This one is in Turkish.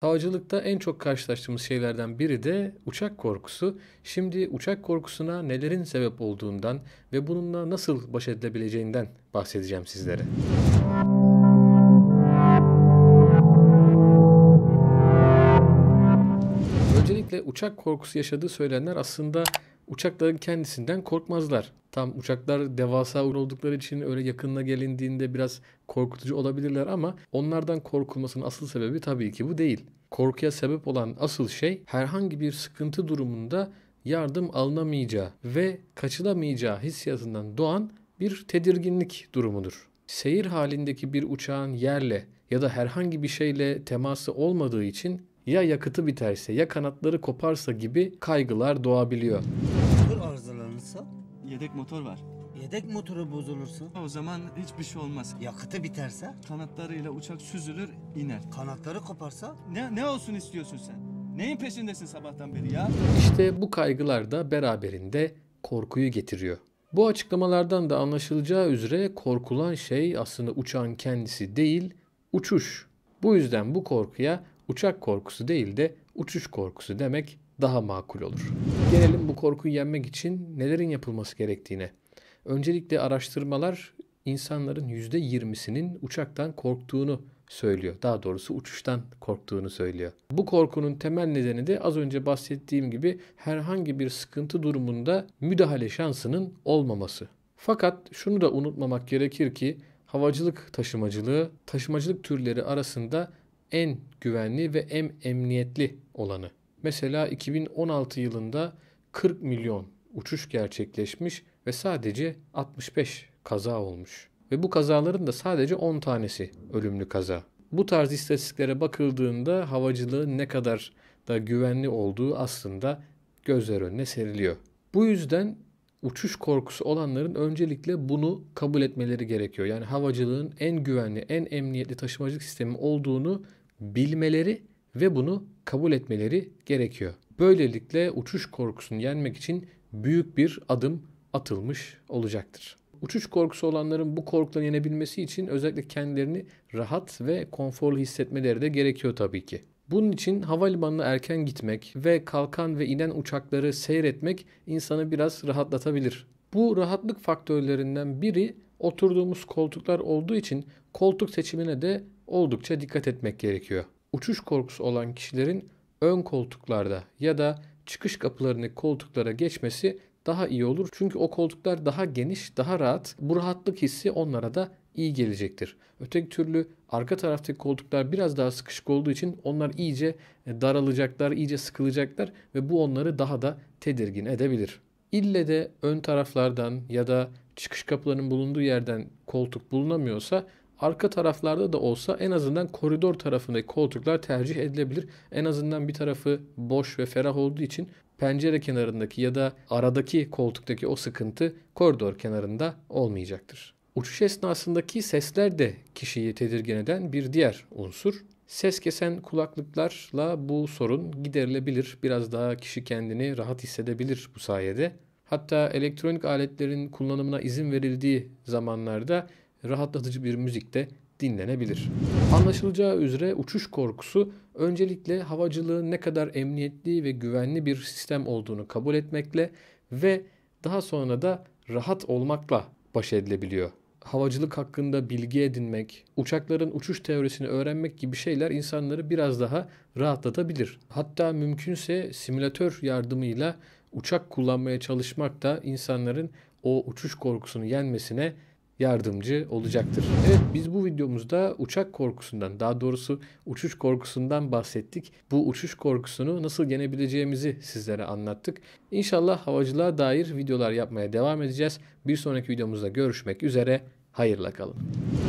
Havacılıkta en çok karşılaştığımız şeylerden biri de uçak korkusu. Şimdi uçak korkusuna nelerin sebep olduğundan ve bununla nasıl baş edilebileceğinden bahsedeceğim sizlere. Özellikle uçak korkusu yaşadığı söylenenler aslında uçakların kendisinden korkmazlar. Tam uçaklar devasa oldukları için öyle yakınına gelindiğinde biraz korkutucu olabilirler ama onlardan korkulmasının asıl sebebi tabii ki bu değil. Korkuya sebep olan asıl şey herhangi bir sıkıntı durumunda yardım alınamayacağı ve kaçılamayacağı hissiyatından doğan bir tedirginlik durumudur. Seyir halindeki bir uçağın yerle ya da herhangi bir şeyle teması olmadığı için ya yakıtı biterse ya kanatları koparsa gibi kaygılar doğabiliyor. Motor arızalanırsa? Yedek motor var. Yedek motoru bozulursa? O zaman hiçbir şey olmaz. Yakıtı biterse? Kanatlarıyla uçak süzülür, iner. Kanatları koparsa? Ne, ne olsun istiyorsun sen? Neyin peşindesin sabahtan beri ya? İşte bu kaygılar da beraberinde korkuyu getiriyor. Bu açıklamalardan da anlaşılacağı üzere korkulan şey aslında uçağın kendisi değil, uçuş. Bu yüzden bu korkuya uçak korkusu değil de uçuş korkusu demek daha makul olur. Gelelim bu korkuyu yenmek için nelerin yapılması gerektiğine. Öncelikle araştırmalar insanların %20'sinin uçaktan korktuğunu söylüyor. Daha doğrusu uçuştan korktuğunu söylüyor. Bu korkunun temel nedeni de az önce bahsettiğim gibi herhangi bir sıkıntı durumunda müdahale şansının olmaması. Fakat şunu da unutmamak gerekir ki havacılık taşımacılığı taşımacılık türleri arasında en güvenli ve en emniyetli olanı. Mesela 2016 yılında 40 milyon uçuş gerçekleşmiş ve sadece 65 kaza olmuş. Ve bu kazaların da sadece 10 tanesi ölümlü kaza. Bu tarz istatistiklere bakıldığında havacılığın ne kadar da güvenli olduğu aslında gözler önüne seriliyor. Bu yüzden uçuş korkusu olanların öncelikle bunu kabul etmeleri gerekiyor. Yani havacılığın en güvenli, en emniyetli taşımacılık sistemi olduğunu bilmeleri ve bunu kabul etmeleri gerekiyor. Böylelikle uçuş korkusunu yenmek için büyük bir adım atılmış olacaktır. Uçuş korkusu olanların bu korkuları yenebilmesi için özellikle kendilerini rahat ve konforlu hissetmeleri de gerekiyor tabii ki. Bunun için havalimanına erken gitmek ve kalkan ve inen uçakları seyretmek insanı biraz rahatlatabilir. Bu rahatlık faktörlerinden biri oturduğumuz koltuklar olduğu için koltuk seçimine de oldukça dikkat etmek gerekiyor. Uçuş korkusu olan kişilerin ön koltuklarda ya da çıkış kapılarını koltuklara geçmesi daha iyi olur. Çünkü o koltuklar daha geniş, daha rahat. Bu rahatlık hissi onlara da iyi gelecektir. Öteki türlü arka taraftaki koltuklar biraz daha sıkışık olduğu için onlar iyice e, daralacaklar, iyice sıkılacaklar ve bu onları daha da tedirgin edebilir. İlle de ön taraflardan ya da çıkış kapılarının bulunduğu yerden koltuk bulunamıyorsa Arka taraflarda da olsa en azından koridor tarafındaki koltuklar tercih edilebilir. En azından bir tarafı boş ve ferah olduğu için pencere kenarındaki ya da aradaki koltuktaki o sıkıntı koridor kenarında olmayacaktır. Uçuş esnasındaki sesler de kişiyi tedirgin eden bir diğer unsur. Ses kesen kulaklıklarla bu sorun giderilebilir. Biraz daha kişi kendini rahat hissedebilir bu sayede. Hatta elektronik aletlerin kullanımına izin verildiği zamanlarda rahatlatıcı bir müzikte dinlenebilir. Anlaşılacağı üzere uçuş korkusu öncelikle havacılığın ne kadar emniyetli ve güvenli bir sistem olduğunu kabul etmekle ve daha sonra da rahat olmakla baş edilebiliyor. Havacılık hakkında bilgi edinmek, uçakların uçuş teorisini öğrenmek gibi şeyler insanları biraz daha rahatlatabilir. Hatta mümkünse simülatör yardımıyla uçak kullanmaya çalışmak da insanların o uçuş korkusunu yenmesine yardımcı olacaktır. Evet biz bu videomuzda uçak korkusundan daha doğrusu uçuş korkusundan bahsettik. Bu uçuş korkusunu nasıl yenebileceğimizi sizlere anlattık. İnşallah havacılığa dair videolar yapmaya devam edeceğiz. Bir sonraki videomuzda görüşmek üzere. Hayırla kalın.